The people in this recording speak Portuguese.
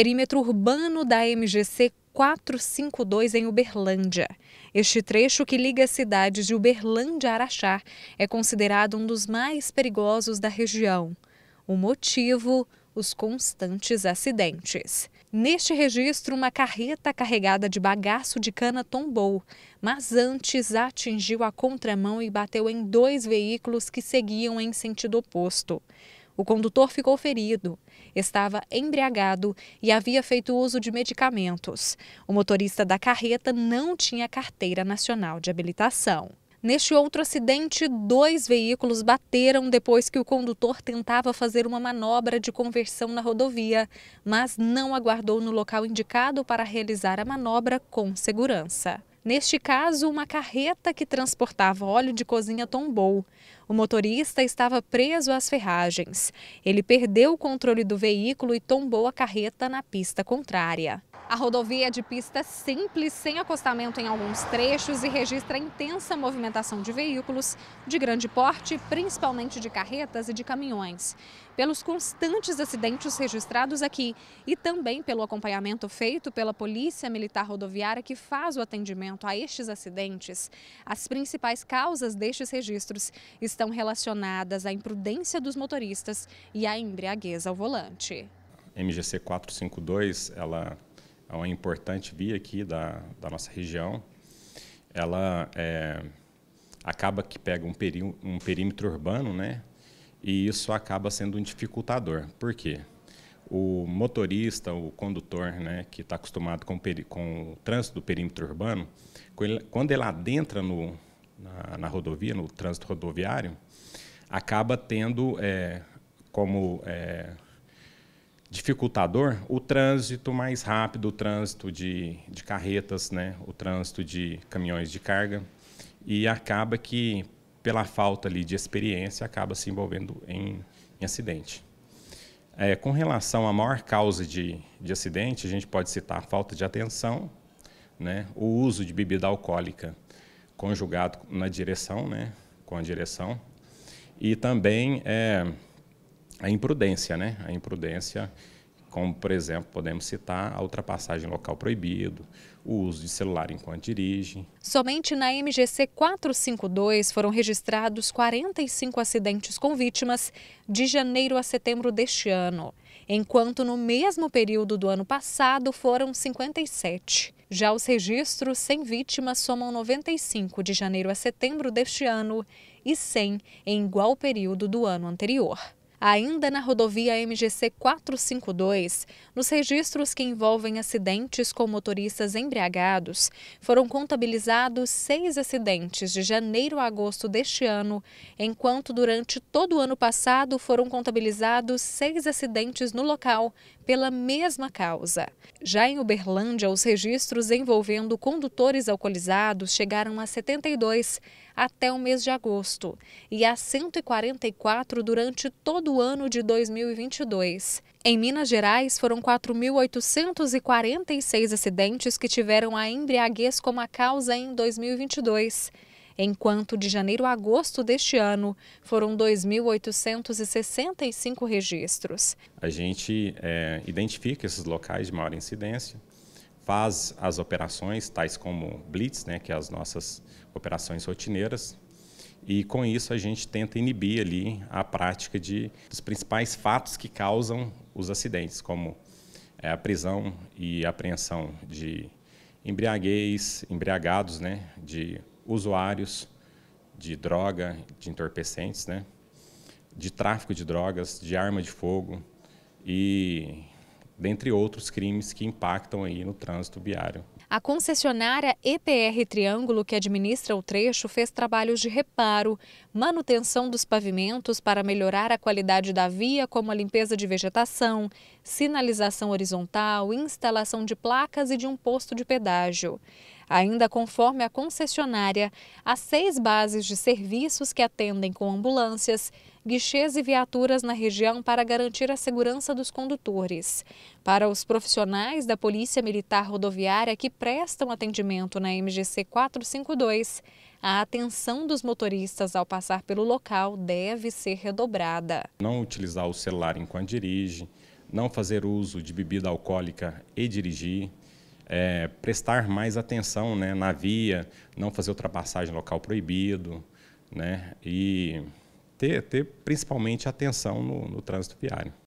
perímetro urbano da MGC 452 em Uberlândia. Este trecho que liga as cidades de Uberlândia a Araxá é considerado um dos mais perigosos da região. O motivo, os constantes acidentes. Neste registro, uma carreta carregada de bagaço de cana tombou, mas antes atingiu a contramão e bateu em dois veículos que seguiam em sentido oposto. O condutor ficou ferido, estava embriagado e havia feito uso de medicamentos. O motorista da carreta não tinha carteira nacional de habilitação. Neste outro acidente, dois veículos bateram depois que o condutor tentava fazer uma manobra de conversão na rodovia, mas não aguardou no local indicado para realizar a manobra com segurança. Neste caso, uma carreta que transportava óleo de cozinha tombou. O motorista estava preso às ferragens. Ele perdeu o controle do veículo e tombou a carreta na pista contrária. A rodovia é de pista simples, sem acostamento em alguns trechos e registra intensa movimentação de veículos de grande porte, principalmente de carretas e de caminhões. Pelos constantes acidentes registrados aqui e também pelo acompanhamento feito pela Polícia Militar Rodoviária que faz o atendimento a estes acidentes, as principais causas destes registros estão relacionadas à imprudência dos motoristas e à embriaguez ao volante. MGC 452, ela é uma importante via aqui da, da nossa região, ela é, acaba que pega um, peri, um perímetro urbano, né? E isso acaba sendo um dificultador. Por quê? O motorista, o condutor, né, que está acostumado com, com o trânsito do perímetro urbano, quando ele adentra no, na, na rodovia, no trânsito rodoviário, acaba tendo é, como é, dificultador, o trânsito mais rápido, o trânsito de, de carretas, né? o trânsito de caminhões de carga, e acaba que, pela falta ali de experiência, acaba se envolvendo em, em acidente. É, com relação à maior causa de, de acidente, a gente pode citar a falta de atenção, né? o uso de bebida alcoólica conjugado na direção, né? com a direção, e também é, a imprudência, né? A imprudência, como por exemplo, podemos citar a ultrapassagem local proibido, o uso de celular enquanto dirige. Somente na MGC 452 foram registrados 45 acidentes com vítimas de janeiro a setembro deste ano, enquanto no mesmo período do ano passado foram 57. Já os registros sem vítimas somam 95 de janeiro a setembro deste ano e 100 em igual período do ano anterior ainda na rodovia MGC 452, nos registros que envolvem acidentes com motoristas embriagados, foram contabilizados seis acidentes de janeiro a agosto deste ano, enquanto durante todo o ano passado foram contabilizados seis acidentes no local pela mesma causa. Já em Uberlândia, os registros envolvendo condutores alcoolizados chegaram a 72 até o mês de agosto e a 144 durante todo o ano de 2022. Em Minas Gerais, foram 4.846 acidentes que tiveram a embriaguez como a causa em 2022 enquanto de janeiro a agosto deste ano foram 2.865 registros. A gente é, identifica esses locais de maior incidência, faz as operações, tais como blitz, né, que é as nossas operações rotineiras, e com isso a gente tenta inibir ali a prática de, dos principais fatos que causam os acidentes, como é, a prisão e apreensão de embriaguez, embriagados, né, de usuários de droga, de entorpecentes, né? de tráfico de drogas, de arma de fogo e dentre outros crimes que impactam aí no trânsito viário. A concessionária EPR Triângulo, que administra o trecho, fez trabalhos de reparo, manutenção dos pavimentos para melhorar a qualidade da via, como a limpeza de vegetação, sinalização horizontal, instalação de placas e de um posto de pedágio ainda conforme a concessionária, há seis bases de serviços que atendem com ambulâncias, guichês e viaturas na região para garantir a segurança dos condutores. Para os profissionais da Polícia Militar Rodoviária que prestam atendimento na MGC 452, a atenção dos motoristas ao passar pelo local deve ser redobrada. Não utilizar o celular enquanto dirige, não fazer uso de bebida alcoólica e dirigir, é, prestar mais atenção né, na via, não fazer ultrapassagem local proibido, né, e ter, ter principalmente atenção no, no trânsito viário.